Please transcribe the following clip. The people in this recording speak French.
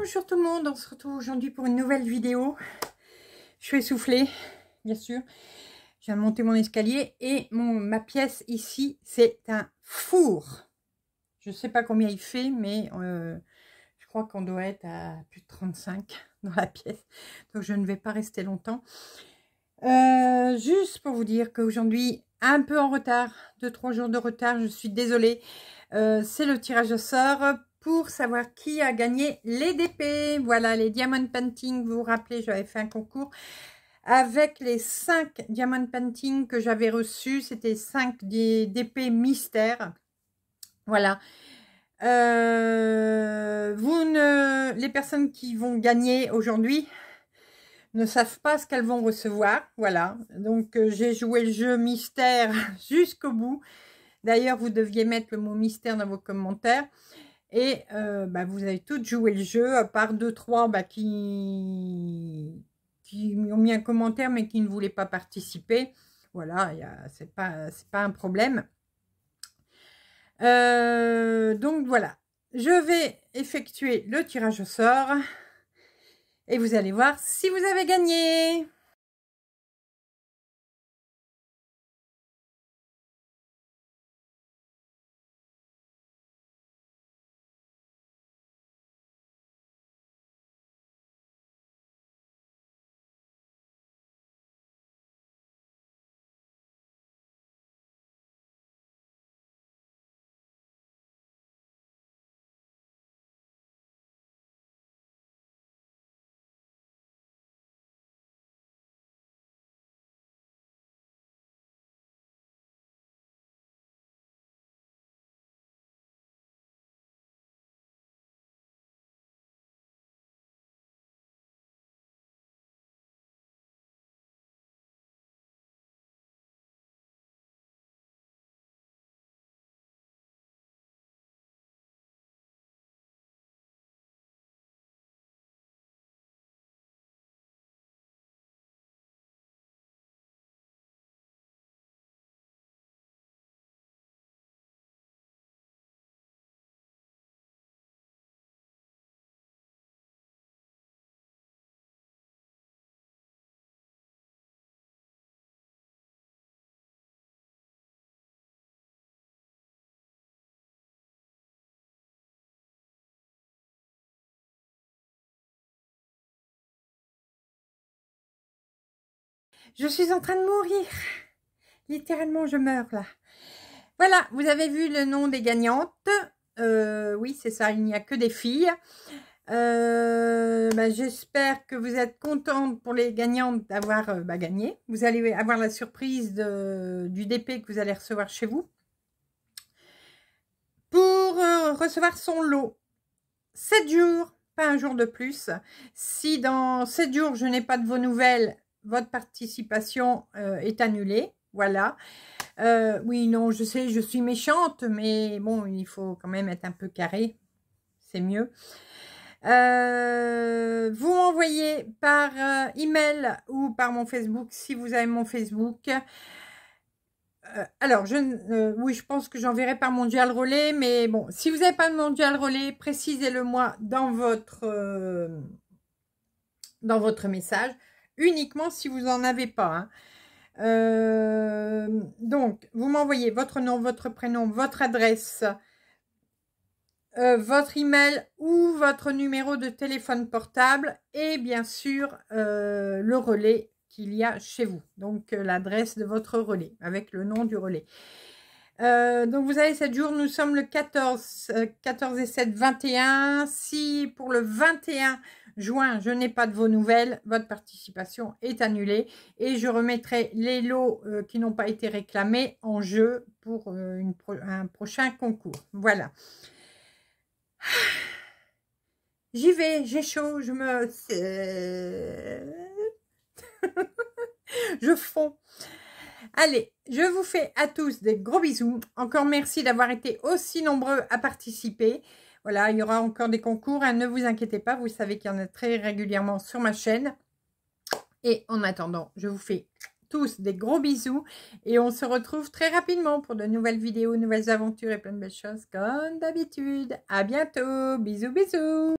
Bonjour tout le monde, on se retrouve aujourd'hui pour une nouvelle vidéo. Je suis essoufflée, bien sûr. Je viens de monter mon escalier et mon, ma pièce ici, c'est un four. Je ne sais pas combien il fait, mais euh, je crois qu'on doit être à plus de 35 dans la pièce. Donc je ne vais pas rester longtemps. Euh, juste pour vous dire qu'aujourd'hui, un peu en retard, 2-3 jours de retard, je suis désolée. Euh, c'est le tirage au sort savoir qui a gagné les DP. Voilà, les Diamond Painting. Vous vous rappelez, j'avais fait un concours avec les cinq Diamond Painting que j'avais reçu C'était 5 des DP mystère Voilà. Euh, vous ne, les personnes qui vont gagner aujourd'hui ne savent pas ce qu'elles vont recevoir. Voilà. Donc, euh, j'ai joué le jeu mystère jusqu'au bout. D'ailleurs, vous deviez mettre le mot mystère dans vos commentaires. Et euh, bah, vous avez toutes joué le jeu, à part deux, trois bah, qui, qui ont mis un commentaire mais qui ne voulaient pas participer. Voilà, ce n'est pas, un problème. Euh, donc voilà, je vais effectuer le tirage au sort et vous allez voir si vous avez gagné. Je suis en train de mourir. Littéralement, je meurs là. Voilà, vous avez vu le nom des gagnantes. Euh, oui, c'est ça, il n'y a que des filles. Euh, bah, j'espère que vous êtes contente pour les gagnantes d'avoir euh, bah, gagné. Vous allez avoir la surprise du DP que vous allez recevoir chez vous. Pour recevoir son lot, 7 jours, pas un jour de plus. Si dans 7 jours, je n'ai pas de vos nouvelles, votre participation euh, est annulée. Voilà. Euh, oui, non, je sais, je suis méchante, mais bon, il faut quand même être un peu carré. C'est mieux. Euh, vous m'envoyez par email ou par mon Facebook, si vous avez mon Facebook. alors, oui, je pense que j'enverrai par mon relais, mais bon, si vous n'avez pas de mondial relais, précisez-le moi dans votre, dans votre message uniquement si vous n'en avez pas. Hein. Euh, donc, vous m'envoyez votre nom, votre prénom, votre adresse, euh, votre email ou votre numéro de téléphone portable et bien sûr euh, le relais qu'il y a chez vous. Donc, l'adresse de votre relais avec le nom du relais. Euh, donc, vous avez 7 jours. Nous sommes le 14, 14 euh, et 7, 21. Si pour le 21 juin, je n'ai pas de vos nouvelles, votre participation est annulée. Et je remettrai les lots euh, qui n'ont pas été réclamés en jeu pour un prochain concours. Voilà. J'y vais, j'ai chaud, je me... je fonds. Allez, je vous fais à tous des gros bisous. Encore merci d'avoir été aussi nombreux à participer. Voilà, il y aura encore des concours. Hein, ne vous inquiétez pas, vous savez qu'il y en a très régulièrement sur ma chaîne. Et en attendant, je vous fais tous des gros bisous. Et on se retrouve très rapidement pour de nouvelles vidéos, nouvelles aventures et plein de belles choses comme d'habitude. À bientôt. Bisous, bisous.